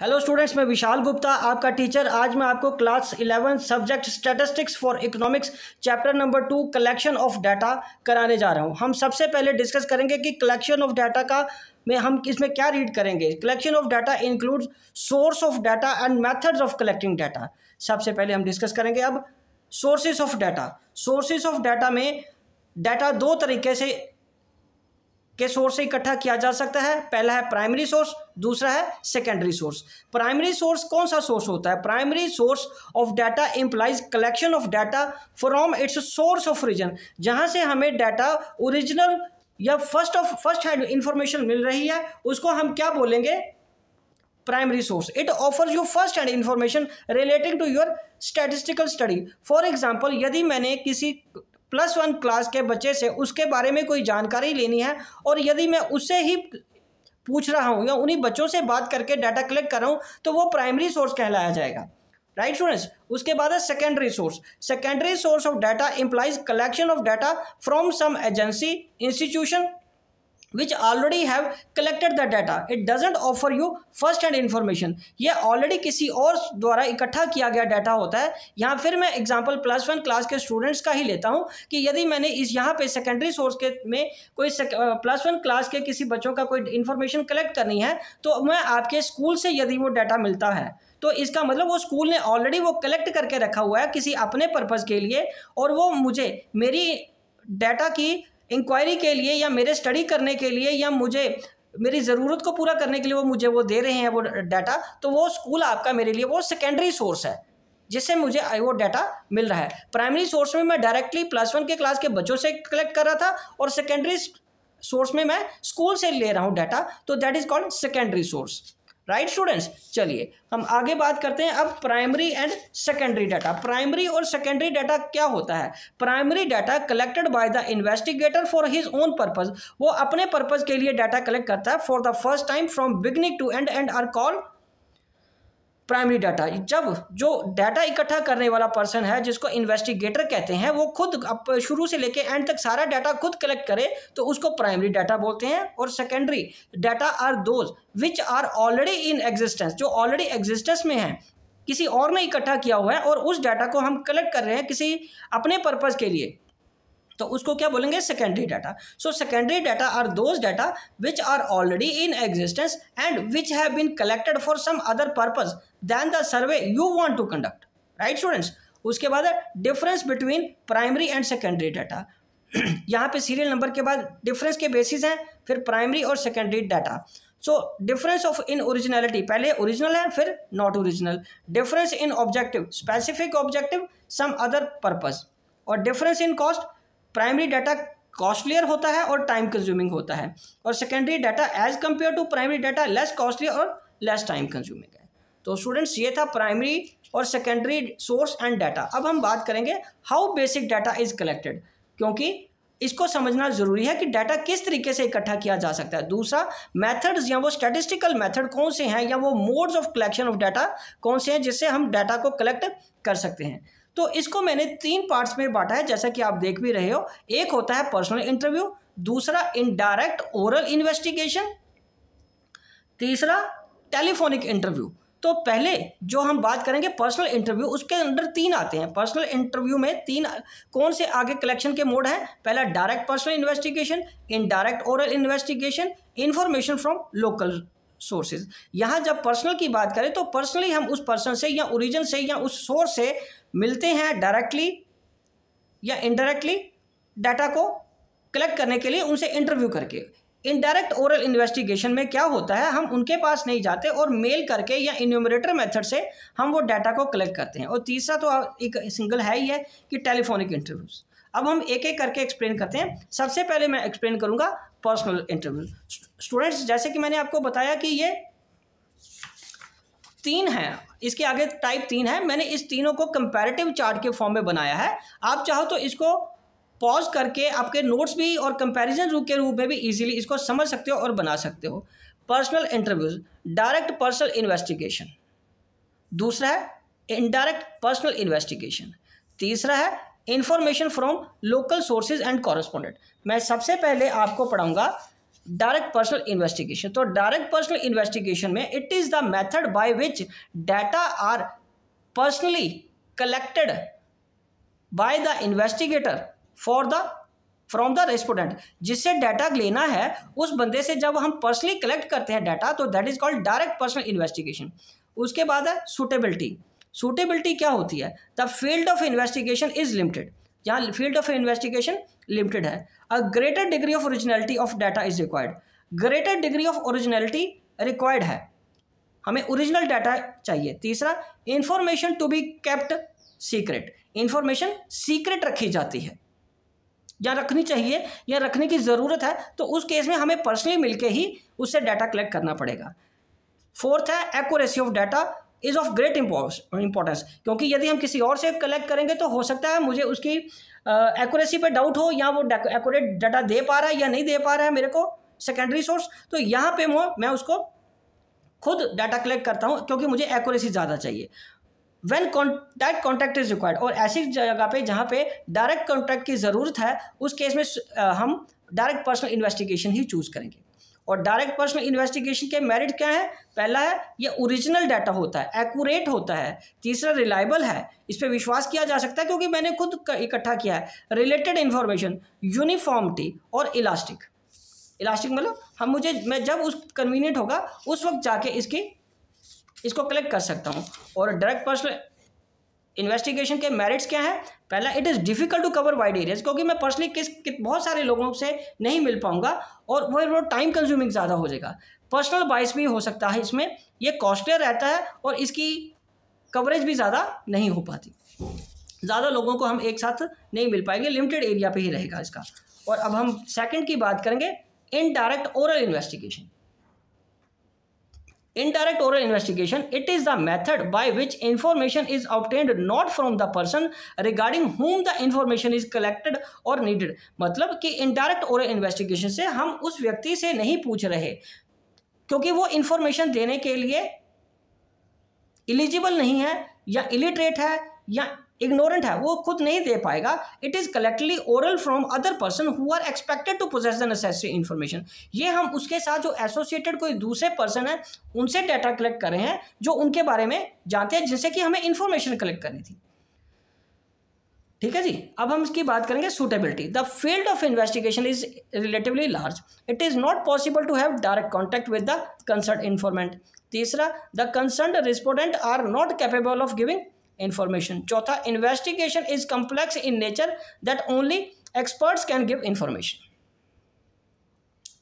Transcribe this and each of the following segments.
Hello students मैं विशाल गुप्ता आपका teacher आज मैं आपको class eleven subject statistics for economics chapter number two collection of data कराने जा रहा हूं हम सबसे पहले डिस्कस करेंगे कि कलेक्शन ऑफ डाटा का में हम इसमें क्या रीड करेंगे collection of data include source of data and methods of collecting data सबसे पहले हम डिस्कस करेंगे अब sources of data sources of data में डाटा दो तरीके से के सोर्स से इकट्ठा किया जा सकता है पहला है प्राइमरी सोर्स दूसरा है सेकेंडरी सोर्स प्राइमरी सोर्स कौन सा सोर्स होता है primary source of data implies collection of data from its source of region जहां से हमें डाटा ओरिजिनल या first of first hand information मिल रही है उसको हम क्या बोलेंगे primary source it offers you first hand information relating to your statistical study for example यदि मैंने किसी प्लस वन क्लास के बच्चे से उसके बारे में कोई जानकारी लेनी है और यदि मैं उससे ही पूछ रहा हूँ या उन्हीं बच्चों से बात करके डाटा कलेक्ट कर रहा हूँ तो वो प्राइमरी सोर्स कहलाया जाएगा राइट right, स्टूडेंट्स उसके बाद है secondary source secondary source of data implies collection of data from some agency institution which already have collected the data it doesn't offer you first hand information ये already किसी और द्वारा इकट्ठा किया गया डाटा होता है यहाँ फिर मैं एग्जाम्पल प्लस वन क्लास के स्टूडेंट्स का ही लेता हूँ कि यदि मैंने इस यहाँ पे सेकेंडरी सोर्स के में कोई प्लस वन क्लास के किसी बच्चों का कोई इन्फॉर्मेशन कलेक्ट करनी है तो मैं आपके स्कूल से यदि वो डाटा मिलता है तो इसका मतलब वो स्कूल ने ऑलरेडी वो कलेक्ट करके रखा हुआ है किसी अपने पर्पज़ के लिए और वो मुझे मेरी डाटा की इंक्वायरी के लिए या मेरे स्टडी करने के लिए या मुझे मेरी ज़रूरत को पूरा करने के लिए वो मुझे वो दे रहे हैं वो डाटा तो वो स्कूल आपका मेरे लिए वो सेकेंडरी सोर्स है जिससे मुझे वो डाटा मिल रहा है प्राइमरी सोर्स में मैं डायरेक्टली प्लस वन के क्लास के बच्चों से कलेक्ट कर रहा था और सेकेंडरी सोर्स में मैं स्कूल से ले रहा हूँ डाटा तो that is called secondary source right students चलिए हम आगे बात करते हैं अब primary and secondary data primary और सेकेंडरी डाटा क्या होता है primary data collected by the investigator for his own purpose वो अपने पर्पज के लिए डाटा कलेक्ट करता है for the first time from beginning to end and are called primary data जब जो डाटा इकट्ठा करने वाला पर्सन है जिसको इन्वेस्टिगेटर कहते हैं वो खुद शुरू से लेके एंड तक सारा डाटा खुद कलेक्ट करे तो उसको प्राइमरी डाटा बोलते हैं और secondary data are those which are already in existence जो ऑलरेडी एग्जिस्टेंस में है किसी और ने इकट्ठा किया हुआ है और उस डाटा को हम कलेक्ट कर रहे हैं किसी अपने पर्पज़ के लिए तो उसको क्या बोलेंगे secondary data so secondary data are those data which are already in existence and which have been collected for some other purpose than the survey you want to conduct right students उसके बाद difference between primary and secondary data यहाँ पे serial number के बाद difference के basis हैं फिर primary और secondary data so difference of in originality पहले ओरिजिनल है फिर not original difference in objective specific objective some other purpose और difference in cost primary data costlier होता है और टाइम कंज्यूमिंग होता है और secondary data as compare to primary data less costly और लेस टाइम कंज्यूमिंग है तो स्टूडेंट्स ये था प्राइमरी और सेकेंडरी सोर्स एंड डाटा अब हम बात करेंगे how basic data is collected क्योंकि इसको समझना जरूरी है कि डाटा किस तरीके से इकट्ठा किया जा सकता है दूसरा मेथड्स या वो स्टैटिस्टिकल मेथड कौन से हैं या वो modes of collection of data कौन से हैं जिससे हम डाटा को कलेक्ट कर सकते हैं तो इसको मैंने तीन पार्ट्स में बांटा है जैसा कि आप देख भी रहे हो एक होता है पर्सनल इंटरव्यू दूसरा इनडायरेक्ट ओरल इन्वेस्टिगेशन तीसरा टेलीफोनिक इंटरव्यू तो पहले जो हम बात करेंगे पर्सनल इंटरव्यू उसके अंदर तीन आते हैं पर्सनल इंटरव्यू में तीन कौन से आगे कलेक्शन के मोड हैं पहला direct personal investigation indirect oral investigation information from local sources यहाँ जब पर्सनल की बात करें तो पर्सनली हम उस पर्सन से या ओरिजिन से या उस सोर्स से मिलते हैं डायरेक्टली या इनडायरेक्टली डाटा को कलेक्ट करने के लिए उनसे इंटरव्यू करके इनडायरेक्ट ओरल इन्वेस्टिगेशन में क्या होता है हम उनके पास नहीं जाते और मेल करके या इन्यूमरेटर मेथड से हम वो डाटा को कलेक्ट करते हैं और तीसरा तो एक सिंगल है ही है कि टेलीफोनिक इंटरव्यूज़ अब हम एक एक करके एक्सप्लेन करते हैं सबसे पहले मैं एक्सप्लेन करूँगा पर्सनल इंटरव्यू स्टूडेंट्स जैसे कि मैंने आपको बताया कि ये तीन हैं इसके आगे टाइप तीन है मैंने इस तीनों को कंपैरेटिव चार्ट के फॉर्म में बनाया है आप चाहो तो इसको पॉज करके आपके नोट्स भी और कंपैरिजन के रूप में भी इजीली इसको समझ सकते हो और बना सकते हो personal interviews direct personal investigation दूसरा है इनडायरेक्ट पर्सनल इन्वेस्टिगेशन तीसरा है information from local sources and correspondent मैं सबसे पहले आपको पढ़ाऊंगा डायरेक्ट पर्सनल इन्वेस्टिगेशन तो डायरेक्ट पर्सनल इन्वेस्टिगेशन में it is the method by which data are personally collected by the investigator for the from the respondent जिससे डाटा लेना है उस बंदे से जब हम पर्सनली कलेक्ट करते हैं डाटा तो that is called direct personal investigation उसके बाद है सुटेबिलिटी सुटेबिलिटी क्या होती है the field of investigation is limited यहाँ फील्ड ऑफ इन्वेस्टिगेशन लिमिटेड है a greater degree of originality of data is required greater degree of originality required है हमें ओरिजिनल डाटा चाहिए तीसरा information to be kept secret information secret रखी जाती है या रखनी चाहिए या रखने की ज़रूरत है तो उस केस में हमें पर्सनली मिलके ही उससे डाटा कलेक्ट करना पड़ेगा फोर्थ है accuracy of data is of great importance क्योंकि यदि हम किसी और से कलेक्ट करेंगे तो हो सकता है मुझे उसकी एक्यूरेसी पे डाउट हो या वो एक्यूरेट डाटा दे पा रहा है या नहीं दे पा रहा है मेरे को सेकेंडरी सोर्स तो यहाँ पे मैं उसको खुद डाटा कलेक्ट करता हूँ क्योंकि मुझे एक्यूरेसी ज़्यादा चाहिए when direct contact is required और ऐसी जगह पे जहाँ पे डायरेक्ट कॉन्टैक्ट की ज़रूरत है उस केस में हम डायरेक्ट पर्सनल इन्वेस्टिगेशन ही चूज़ करेंगे और डायरेक्ट पर्सनल इन्वेस्टिगेशन के मेरिट क्या है पहला है ये ओरिजिनल डाटा होता है एक्यूरेट होता है तीसरा रिलायबल है इस पर विश्वास किया जा सकता है क्योंकि मैंने खुद इकट्ठा किया है रिलेटेड इन्फॉर्मेशन यूनिफॉर्मिटी और इलास्टिक इलास्टिक मतलब हम मुझे मैं जब उस कन्वीनियंट होगा उस वक्त जाके इसकी इसको कलेक्ट कर सकता हूँ और डायरेक्ट पर्सनल इन्वेस्टिगेशन के मेरिट्स क्या हैं पहला it is difficult to cover wide areas क्योंकि मैं पर्सनली किस बहुत सारे लोगों से नहीं मिल पाऊंगा और वह वो टाइम कंज्यूमिंग ज़्यादा हो जाएगा पर्सनल बाइस भी हो सकता है इसमें ये कॉस्टलियर रहता है और इसकी कवरेज भी ज़्यादा नहीं हो पाती ज़्यादा लोगों को हम एक साथ नहीं मिल पाएंगे लिमिटेड एरिया पर ही रहेगा इसका और अब हम सेकेंड की बात करेंगे indirect oral investigation indirect oral investigation it is the method by which information is obtained not from the person regarding whom the information is collected और नीडेड मतलब कि इनडायरेक्ट ओरल इन्वेस्टिगेशन से हम उस व्यक्ति से नहीं पूछ रहे क्योंकि वो इन्फॉर्मेशन देने के लिए इलिजिबल नहीं है या इलिटरेट है या इग्नोरेंट है वो खुद नहीं दे पाएगा it is collected oral from other person who are expected to process the necessary information ये हम उसके साथ जो एसोसिएटेड कोई दूसरे पर्सन है उनसे डाटा कलेक्ट कर रहे हैं जो उनके बारे में जानते हैं जिससे कि हमें इन्फॉर्मेशन कलेक्ट करनी थी ठीक है जी अब हम इसकी बात करेंगे suitability the field of investigation is relatively large it is not possible to have direct contact with the concerned informant तीसरा the concerned respondent are not capable of giving information चौथा investigation is complex in nature that only experts can give information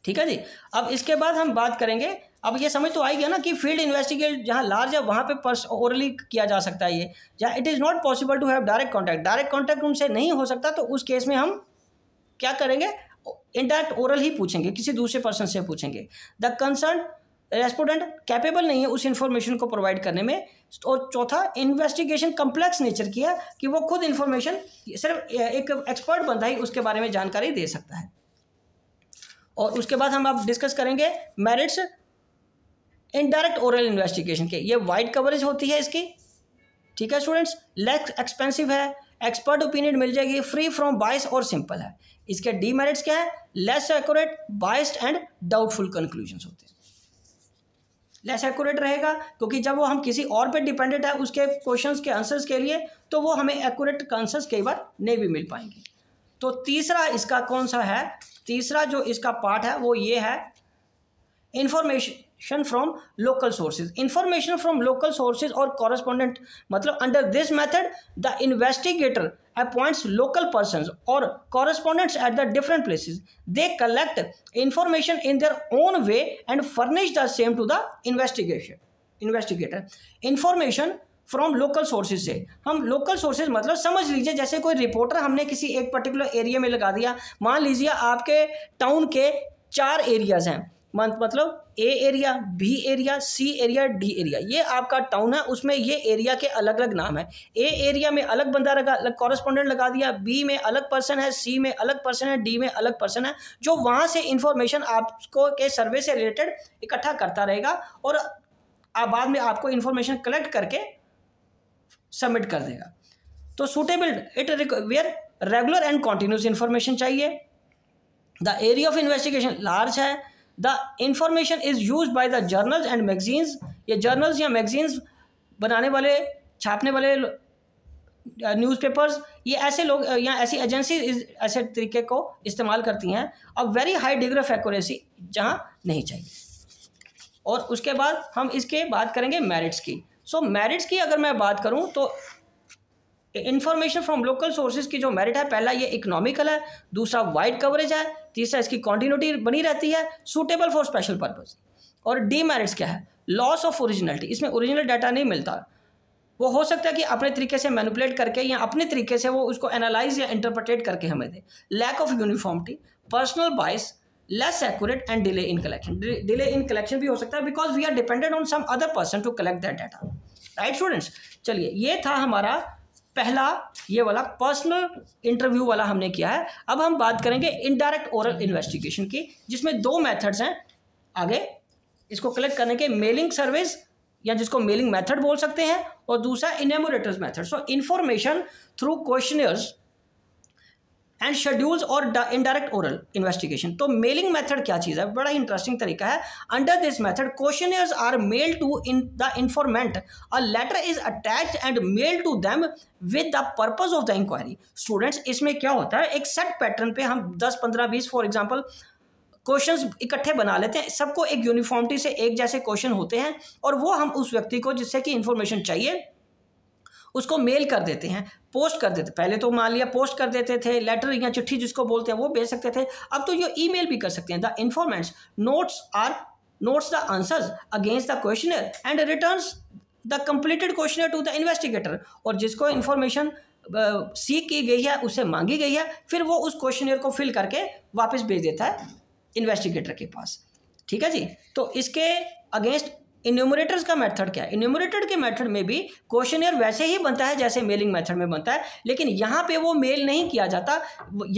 ठीक है जी अब इसके बाद हम बात करेंगे अब ये समझ तो आई गया ना कि फील्ड इन्वेस्टिगेट जहाँ लार्ज है वहाँ पे पर्स ओरली किया जा सकता है ये जहाँ it is not possible to have direct contact direct contact उनसे नहीं हो सकता तो उस केस में हम क्या करेंगे इनडायरेक्ट ओरल ही पूछेंगे किसी दूसरे पर्सन से पूछेंगे द कंसर्न रेस्पोडेंट कैपेबल नहीं है उस इन्फॉर्मेशन को प्रोवाइड करने में और चौथा इन्वेस्टिगेशन कम्प्लेक्स नेचर की है कि वो खुद इन्फॉर्मेशन सिर्फ एक एक्सपर्ट बंदा ही उसके बारे में जानकारी दे सकता है और उसके बाद हम आप डिस्कस करेंगे मेरिट्स इनडायरेक्ट ओरल इन्वेस्टिगेशन के ये वाइड कवरेज होती है इसकी ठीक है स्टूडेंट्स लेस एक्सपेंसिव है एक्सपर्ट ओपिनियन मिल जाएगी फ्री फ्रॉम बायस और सिंपल है इसके डीमेरिट्स क्या है less accurate biased and doubtful conclusion होते हैं लेस एक्यूरेट रहेगा क्योंकि जब वो हम किसी और पे डिपेंडेंट है उसके क्वेश्चंस के आंसर्स के लिए तो वो हमें एक्यूरेट आंसर्स कई बार नहीं भी मिल पाएंगे तो तीसरा इसका कौन सा है तीसरा जो इसका पार्ट है वो ये है information information from local sources information from local sources और कॉरेस्पॉन्डेंट मतलब under this method the investigator appoints local person और correspondents at the different places they collect information in their own way and furnish the same to the investigation investigator information from local sources से हम local sources मतलब समझ लीजिए जैसे कोई reporter हमने किसी एक पर्टिकुलर एरिया में लगा दिया मान लीजिए आपके टाउन के चार एरियाज हैं मतलब A area B area C area D area ये आपका टाउन है उसमें ये एरिया के अलग अलग नाम है ए एरिया में अलग बंदा लगा अलग कॉरेस्पॉन्डेंट लगा दिया बी में अलग पर्सन है सी में अलग पर्सन है डी में अलग पर्सन है जो वहाँ से इंफॉर्मेशन आपको के सर्वे से रिलेटेड इकट्ठा करता रहेगा और आप बाद में आपको इन्फॉर्मेशन कलेक्ट करके सबमिट कर देगा तो suitable it require regular and continuous information चाहिए the area of investigation large है the information is use by the journals and magazines ये जर्नल्स या मैगजीन्स बनाने वाले छापने वाले न्यूज़पेपर्स ये ऐसे लोग या ऐसी एजेंसी ऐसे तरीके को इस्तेमाल करती हैं अब very high degree of accuracy जहाँ नहीं चाहिए और उसके बाद हम इसके बात करेंगे मेरिट्स की सो so, मेरिट्स की अगर मैं बात करूँ तो इन्फॉर्मेशन फ्रॉम लोकल सोर्सेज की जो मेरिट है पहला ये इकोनॉमिकल है दूसरा वाइड कवरेज है तीसरा इसकी कॉन्टीन्यूटी बनी रहती है सूटेबल फॉर स्पेशल पर्पज और डी मेरिट्स क्या है लॉस ऑफ ओरिजिनलिटी इसमें ओरिजिनल डाटा नहीं मिलता वो हो सकता है कि अपने तरीके से मैनुपलेट करके या अपने तरीके से वो उसको एनालाइज या इंटरप्रटेट करके हमें दे lack of uniformity personal bias less accurate and delay in collection delay in collection भी हो सकता है because we are depended on some other person to collect that data right students चलिए ये था हमारा पहला ये वाला पर्सनल इंटरव्यू वाला हमने किया है अब हम बात करेंगे इनडायरेक्ट ओरल इन्वेस्टिगेशन की जिसमें दो मेथड्स हैं आगे इसको कलेक्ट करने के मेलिंग सर्विस या जिसको मेलिंग मेथड बोल सकते हैं और दूसरा enumerators method so information through questionnaires and schedules और इनडायरेक्ट ओरल इन्वेस्टिगेशन तो मेलिंग मेथड क्या चीज़ है बड़ा इंटरेस्टिंग तरीका है under this method question are mail to in the informant a letter is attach and mail to them with the purpose of the inquiry students इसमें क्या होता है एक सेट पैटर्न पे हम दस पंद्रह बीस फॉर एग्जाम्पल क्वेश्चंस इकट्ठे बना लेते हैं सबको एक यूनिफॉर्मिटी से एक जैसे क्वेश्चन होते हैं और वो हम उस व्यक्ति को जिससे कि इन्फॉर्मेशन चाहिए उसको मेल कर देते हैं पोस्ट कर देते पहले तो मान लिया पोस्ट कर देते थे लेटर या चिट्ठी जिसको बोलते हैं वो भेज सकते थे अब तो ये ईमेल भी कर सकते हैं the informants notes are notes the answers against the questionnaire and return the completed questionnaire to the investigator और जिसको इन्फॉर्मेशन सीख की गई है उसे मांगी गई है फिर वो उस क्वेश्चनर को फिल करके वापस भेज देता है इन्वेस्टिगेटर के पास ठीक है जी तो इसके अगेंस्ट इन्यूमरेटर्स का मेथड क्या है इन्यूमरेटर के मेथड में भी क्वेश्चनियर वैसे ही बनता है जैसे मेलिंग मेथड में बनता है लेकिन यहाँ पे वो मेल नहीं किया जाता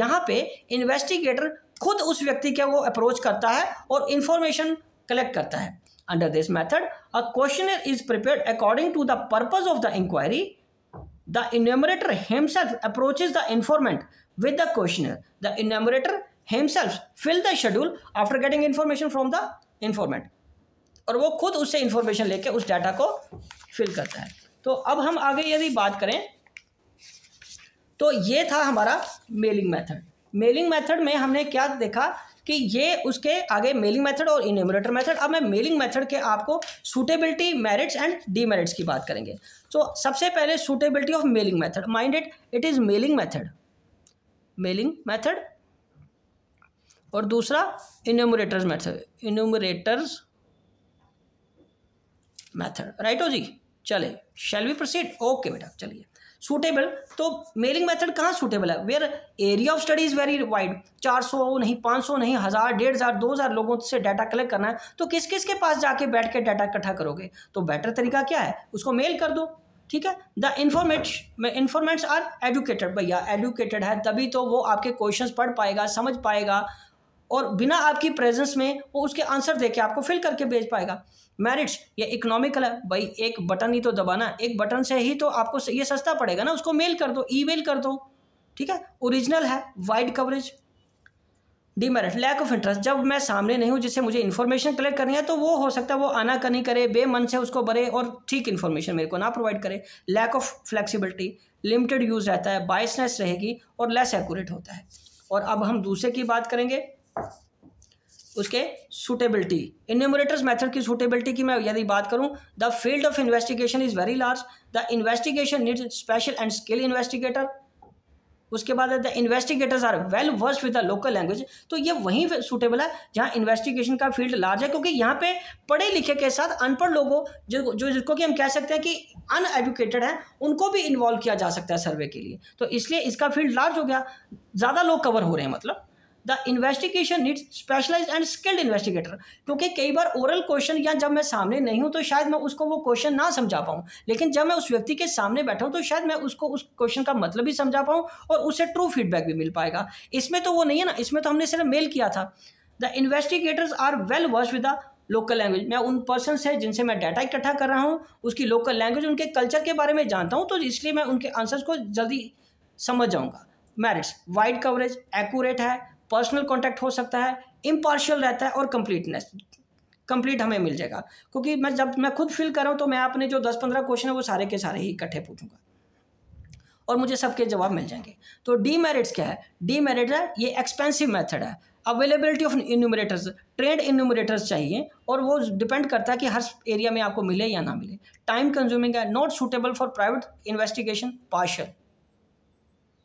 यहाँ पे इन्वेस्टिगेटर खुद उस व्यक्ति का वो अप्रोच करता है और इन्फॉर्मेशन कलेक्ट करता है under this method a questionnaire is prepare according to the purpose of the inquiry the enumerator himself approaches the informant with the questionnaire the enumerator himself fill the schedule after getting information from the informant और वो खुद उससे information लेके उस data को fill करता है तो अब हम आगे यदि बात करें तो ये था हमारा मेलिंग मेथड मेलिंग मेथड में हमने क्या देखा कि ये उसके आगे मेलिंग मेथड और इन्यूमरेटर मेथड अब मैं मेलिंग मेथड के आपको सूटेबिलिटी मेरिट्स एंड डीमेरिट्स की बात करेंगे तो so, सबसे पहले suitability of mailing method mind it it is mailing method mailing method और दूसरा enumerators method enumerators method right हो जी चले शेल वी प्रोसीड ओके बेटा चलिए सूटेबल तो मेलिंग मेथड कहाँ सूटेबल है where area of study is very wide चार सौ नहीं पाँच सौ नहीं हज़ार डेढ़ हज़ार दो हज़ार लोगों से डाटा कलेक्ट करना है तो किस किस के पास जाके बैठ के डाटा इकट्ठा करोगे तो बेटर तरीका क्या है उसको मेल कर दो ठीक है the informant informants are educated भैया एजुकेटेड है तभी तो वो आपके क्वेश्चंस पढ़ पाएगा समझ पाएगा और बिना आपकी प्रेजेंस में वो उसके आंसर दे के आपको फिल करके भेज पाएगा मेरिट्स ये इकोनॉमिकल है भाई एक बटन ही तो दबाना एक बटन से ही तो आपको ये सस्ता पड़ेगा ना उसको मेल कर दो ईमेल कर दो ठीक है ओरिजिनल है wide coverage demerit lack of interest जब मैं सामने नहीं हूँ जिससे मुझे इन्फॉर्मेशन कलेक्ट करनी है तो वो हो सकता है वो आना कनी करे बेमन से उसको भरे और ठीक इन्फॉर्मेशन मेरे को ना प्रोवाइड करे lack of flexibility limited use रहता है बाइसनेस रहेगी और लेस एक्यूरेट होता है और अब हम दूसरे की बात करेंगे उसके सूटेबिलिटी इन्यूमरेटर्स मेथड की सूटेबिलिटी की मैं यदि बात करूं the field of investigation is very large the investigation needs special and skill investigator उसके बाद the investigators are well versed with the local language तो ये वहीं सूटेबल है जहाँ इन्वेस्टिगेशन का फील्ड लार्ज है क्योंकि यहाँ पे पढ़े लिखे के साथ अनपढ़ लोगों जो जो जिसको कि हम कह सकते हैं कि अनएजुकेटेड हैं उनको भी इन्वॉल्व किया जा सकता है सर्वे के लिए तो इसलिए इसका फील्ड लार्ज हो गया ज़्यादा लोग कवर हो रहे हैं मतलब the investigation needs specialise and skilled investigator क्योंकि कई बार ओरल क्वेश्चन या जब मैं सामने नहीं हूँ तो शायद मैं उसको वो क्वेश्चन ना समझा पाऊँ लेकिन जब मैं उस व्यक्ति के सामने बैठा हूँ तो शायद मैं उसको उस क्वेश्चन का मतलब भी समझा पाऊँ और उससे ट्रू फीडबैक भी मिल पाएगा इसमें तो वो नहीं है ना इसमें तो हमने सिर्फ मेल किया था the investigators are well versed with the local language मैं उन पर्सन से जिनसे मैं डाटा इकट्ठा कर रहा हूँ उसकी लोकल लैंग्वेज उनके कल्चर के बारे में जानता हूँ तो इसलिए मैं उनके आंसर्स को जल्दी समझ जाऊँगा मैरिट्स वाइड कवरेज एक्यूरेट है पर्सनल कॉन्टैक्ट हो सकता है इम्पार्शियल रहता है और कम्प्लीटनेस कंप्लीट हमें मिल जाएगा क्योंकि मैं जब मैं खुद फिल कर रहा हूँ तो मैं अपने जो दस पंद्रह क्वेश्चन है वो सारे के सारे ही इकट्ठे पूछूंगा और मुझे सबके जवाब मिल जाएंगे तो डी मेरिट्स क्या है डी मेरिट है ये एक्सपेंसिव मेथड है availability of enumerators trained enumerators चाहिए और वो डिपेंड करता है कि हर एरिया में आपको मिले या ना मिले टाइम कंज्यूमिंग है not suitable for private investigation partial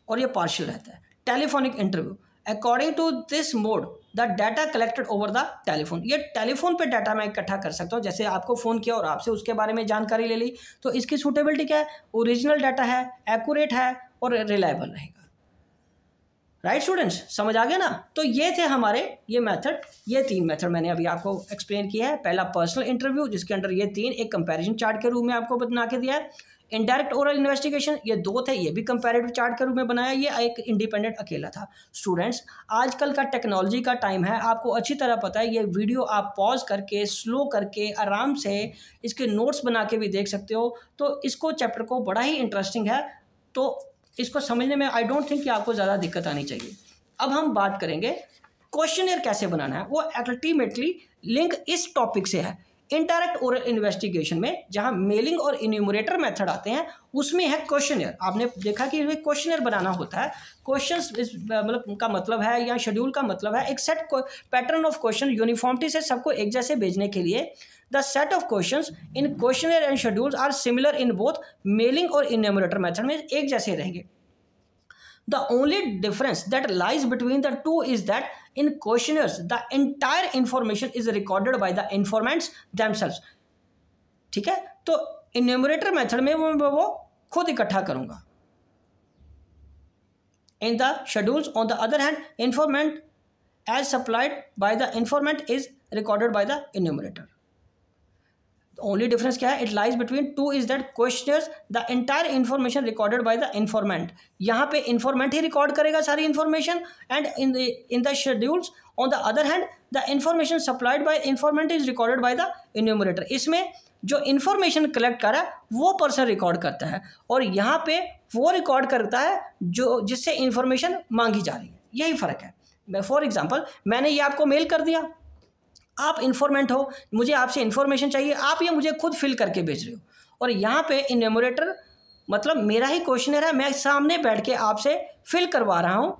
और ये पार्शल रहता है telephonic interview according to this mode the data collected over the telephone ये टेलीफोन पे डाटा मैं इकट्ठा कर सकता हूँ जैसे आपको फ़ोन किया और आपसे उसके बारे में जानकारी ले ली तो इसकी सूटेबिलिटी क्या है ओरिजिनल डाटा है एक्यूरेट है और रिलायबल रहेगा राइट स्टूडेंट्स समझ आ गया ना तो ये थे हमारे ये मेथड ये तीन मेथड मैंने अभी आपको एक्सप्लेन किया है पहला पर्सनल इंटरव्यू जिसके अंदर ये तीन एक कंपैरिजन चार्ट के रूप में आपको बना के दिया है इनडायरेक्ट ओरल इन्वेस्टिगेशन ये दो थे ये भी कंपेरेटिव चार्ट के रूप में बनाया ये एक इंडिपेंडेंट अकेला था स्टूडेंट्स आजकल का टेक्नोलॉजी का टाइम है आपको अच्छी तरह पता है ये वीडियो आप पॉज करके स्लो करके आराम से इसके नोट्स बना के भी देख सकते हो तो इसको चैप्टर को बड़ा ही इंटरेस्टिंग है तो इसको समझने में आई डोंट थिंक कि आपको ज़्यादा दिक्कत आनी चाहिए अब हम बात करेंगे क्वेश्चन कैसे बनाना है वो अल्टीमेटली लिंक इस टॉपिक से है इंडायरेक्ट ओरल इन्वेस्टिगेशन में जहाँ मेलिंग और इन्यूमरेटर मेथड आते हैं उसमें है क्वेश्चनर आपने देखा कि क्वेश्चन क्वेश्चनर बनाना होता है क्वेश्चन मतलब का मतलब है या शेड्यूल का मतलब है एक set pattern of question uniformity से सबको एक जैसे भेजने के लिए the set of question in questionnaire and schedules are similar in both mailing और इन्यूमरेटर मैथड में एक जैसे रहेंगे The only difference that lies between the two is that in questionnaires, the entire information is recorded by the informants themselves. ठीक है तो enumerator method में वो खुद इकट्ठा करूंगा in the schedules on the other hand informant as supplied by the informant is recorded by the enumerator only difference क्या है it lies between two is that question the entire information recorded by the informant यहाँ पे informant ही record करेगा सारी information and in in the schedules on the other hand the information supplied by informant is recorded by the enumerator इसमें जो information collect करा है वो पर्सन रिकॉर्ड करता है और यहाँ पे वो रिकॉर्ड करता है जो जिससे इन्फॉर्मेशन मांगी जा रही है यही फ़र्क है फॉर एग्जाम्पल मैंने ये आपको मेल कर दिया आप इन्फॉर्मेंट हो मुझे आपसे इन्फॉर्मेशन चाहिए आप ये मुझे खुद फिल करके भेज रहे हो और यहाँ पे इनमोरेटर मतलब मेरा ही क्वेश्चनर है मैं सामने बैठ के आपसे फिल करवा रहा हूँ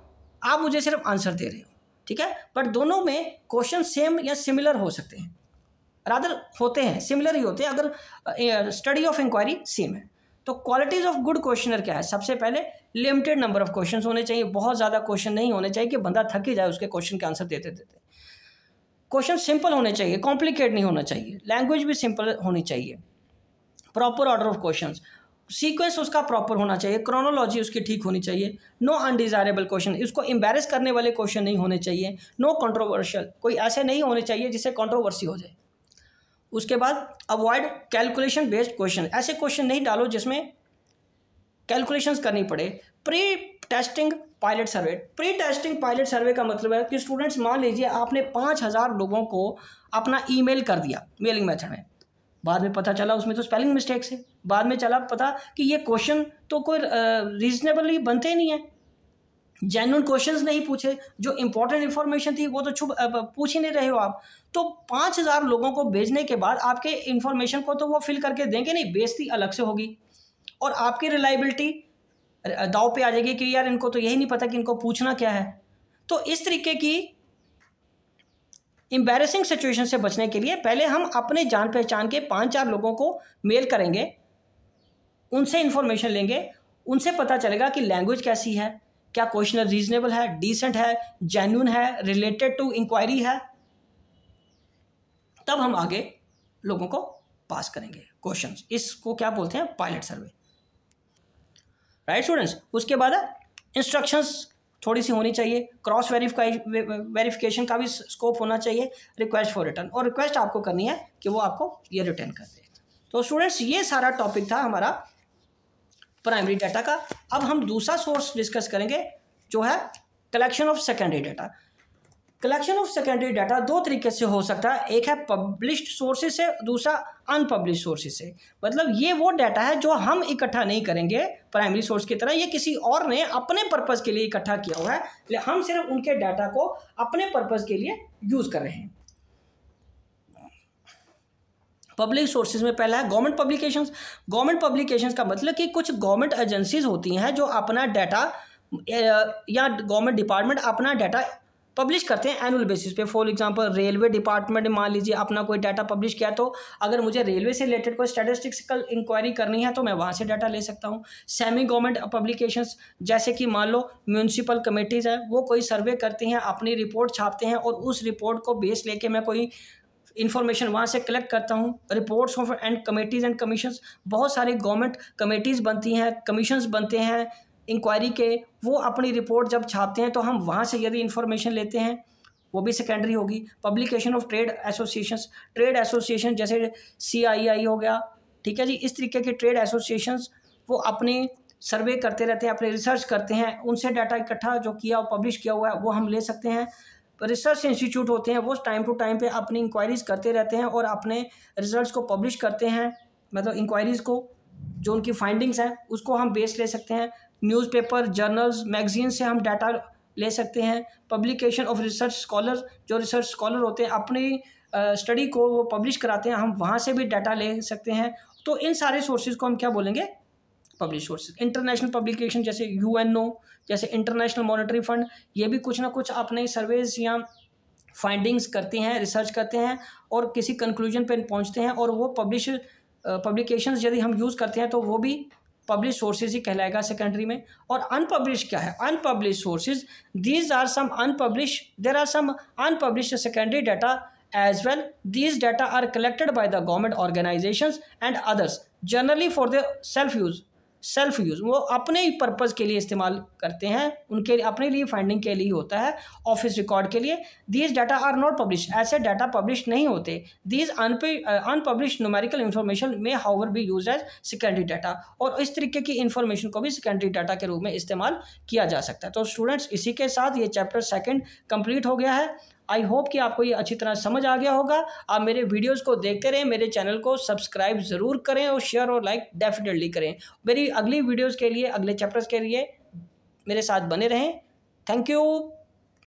आप मुझे सिर्फ आंसर दे रहे हो ठीक है बट दोनों में क्वेश्चन सेम या सिमिलर हो सकते हैं रादर होते हैं सिमिलर ही होते हैं अगर स्टडी ऑफ इंक्वायरी सेम है तो क्वालिटीज़ ऑफ गुड क्वेश्चनर क्या है सबसे पहले लिमिटेड नंबर ऑफ क्वेश्चन होने चाहिए बहुत ज़्यादा क्वेश्चन नहीं होने चाहिए कि बंदा थक ही जाए उसके क्वेश्चन के आंसर देते देते क्वेश्चन सिंपल होने चाहिए कॉम्प्लिकेट नहीं होना चाहिए लैंग्वेज भी सिंपल होनी चाहिए proper order of question sequence उसका प्रॉपर होना चाहिए क्रोनोलॉजी उसकी ठीक होनी चाहिए नो अनडिज़ायरेबल क्वेश्चन इसको एम्बेरस करने वाले क्वेश्चन नहीं होने चाहिए नो कंट्रोवर्शियल कोई ऐसे नहीं होने चाहिए जिससे कंट्रोवर्सी हो जाए उसके बाद अवॉइड कैलकुलेशन बेस्ड क्वेश्चन ऐसे क्वेश्चन नहीं डालो जिसमें कैलकुलेशंस करनी पड़े pre testing pilot survey pre testing pilot survey का मतलब है कि स्टूडेंट्स मान लीजिए आपने पाँच हज़ार लोगों को अपना ईमेल कर दिया मेलिंग मेथड में बाद में पता चला उसमें तो स्पेलिंग मिस्टेक्स है बाद में चला पता कि ये क्वेश्चन तो कोई रीजनेबली बनते ही नहीं है जेनुअन क्वेश्चंस नहीं पूछे जो इंपॉर्टेंट इन्फॉर्मेशन थी वो तो छुप पूछ ही नहीं रहे हो आप तो पाँच हज़ार लोगों को भेजने के बाद आपके इन्फॉर्मेशन को तो वो फिल करके देंगे नहीं बेजती अलग से होगी और आपकी रिलायबिलिटी दाव पे आ जाएगी कि यार इनको तो यही नहीं पता कि इनको पूछना क्या है तो इस तरीके की एम्बेरसिंग सिचुएशन से बचने के लिए पहले हम अपने जान पहचान के पाँच चार लोगों को मेल करेंगे उनसे इन्फॉर्मेशन लेंगे उनसे पता चलेगा कि लैंग्वेज कैसी है क्या क्वेश्चन रीजनेबल है डिसेंट है जेन्यून है रिलेटेड टू इंक्वायरी है तब हम आगे लोगों को पास करेंगे क्वेश्चन इसको क्या बोलते हैं पायलट सर्वे राइट स्टूडेंट्स उसके बाद इंस्ट्रक्शंस थोड़ी सी होनी चाहिए क्रॉस वेरीफाई वेरिफिकेशन का भी स्कोप होना चाहिए रिक्वेस्ट फॉर रिटर्न और रिक्वेस्ट आपको करनी है कि वो आपको ये रिटर्न कर दे तो स्टूडेंट्स ये सारा टॉपिक था हमारा प्राइमरी डाटा का अब हम दूसरा सोर्स डिस्कस करेंगे जो है collection of secondary data collection of secondary data दो तरीके से हो सकता है एक है पब्लिश्ड सोर्सेज से दूसरा अनपब्लिश सोर्सेज से मतलब ये वो डाटा है जो हम इकट्ठा नहीं करेंगे प्राइमरी सोर्स की तरह ये किसी और ने अपने पर्पज़ के लिए इकट्ठा किया हुआ है हम सिर्फ उनके डाटा को अपने पर्पज़ के लिए यूज़ कर रहे हैं पब्लिक सोर्सेज में पहला है गवर्नमेंट पब्लिकेशंस गवर्नमेंट पब्लिकेशंस का मतलब कि कुछ गवर्नमेंट एजेंसीज होती हैं जो अपना डाटा या गवर्नमेंट डिपार्टमेंट अपना डाटा पब्लिश करते हैं एनुअल बेसिस पे फॉर एग्जांपल रेलवे डिपार्टमेंट मान लीजिए अपना कोई डाटा पब्लिश किया तो अगर मुझे रेलवे से रिलेटेड कोई स्टेटिस्टिकल इंक्वायरी करनी है तो मैं वहाँ से डाटा ले सकता हूँ सेमी गवर्नमेंट पब्लिकेशंस जैसे कि मान लो म्यूनसिपल कमेटीज़ हैं वो कोई सर्वे करती हैं अपनी रिपोर्ट छापते हैं और उस रिपोर्ट को बेस लेके मैं कोई इन्फॉर्मेशन वहाँ से कलेक्ट करता हूँ reports of and committees and commission बहुत सारी गवर्नमेंट कमेटीज़ बनती हैं कमीशंस बनते हैं इंक्वायरी के वो अपनी रिपोर्ट जब छापते हैं तो हम वहाँ से यदि इन्फॉर्मेशन लेते हैं वो भी सेकेंडरी होगी publication of trade association trade association जैसे सी आई आई हो गया ठीक है जी इस तरीके के ट्रेड एसोसिएशन वो अपने सर्वे करते रहते हैं अपने रिसर्च करते हैं उनसे डाटा इकट्ठा जो किया और पब्लिश किया हुआ है वो हम ले सकते हैं रिसर्च इंस्टीट्यूट होते हैं वो टाइम टू टाइम पे अपनी इंक्वायरीज़ करते रहते हैं और अपने रिजल्ट्स को पब्लिश करते हैं मतलब इंक्वायरीज़ को जो उनकी फाइंडिंग्स हैं उसको हम बेस ले सकते हैं न्यूज़पेपर जर्नल्स मैगजीन से हम डाटा ले सकते हैं पब्लिकेशन ऑफ रिसर्च स्कॉलर जो रिसर्च स्कॉलर होते हैं अपनी स्टडी को वो पब्लिश कराते हैं हम वहाँ से भी डाटा ले सकते हैं तो इन सारे सोर्सेज को हम क्या बोलेंगे पब्लिश सोर्सेज इंटरनेशनल पब्लिकेशन जैसे यू जैसे इंटरनेशनल मॉनिटरी फंड ये भी कुछ ना कुछ अपने सर्वेज या फाइंडिंग्स करते हैं रिसर्च करते हैं और किसी कंक्लूजन पर पहुँचते हैं और वो पब्लिश पब्लिकेशंस यदि हम यूज़ करते हैं तो वो भी पब्लिश सोर्सेज ही कहलाएगा सेकेंडरी में और अनपब्लिश क्या है unpublish sources these are some unpublish there are some unpublish secondary data as well these data are collected by the government organisation and others generally for the self use self use वो अपने ही purpose के लिए इस्तेमाल करते हैं उनके अपने लिए फाइंडिंग के लिए होता है ऑफिस रिकॉर्ड के लिए these data are not publish ऐसे डाटा पब्लिश नहीं होते these unpublish numerical information may however be use as secondary data और इस तरीके की इन्फॉर्मेशन को भी सिक्योरिटी डाटा के रूप में इस्तेमाल किया जा सकता है तो स्टूडेंट्स इसी के साथ ये चैप्टर सेकेंड कंप्लीट हो गया है आई होप कि आपको ये अच्छी तरह समझ आ गया होगा आप मेरे वीडियोस को देखते रहें मेरे चैनल को सब्सक्राइब ज़रूर करें और शेयर और लाइक डेफिनेटली करें मेरी अगली वीडियोस के लिए अगले चैप्टर्स के लिए मेरे साथ बने रहें थैंक यू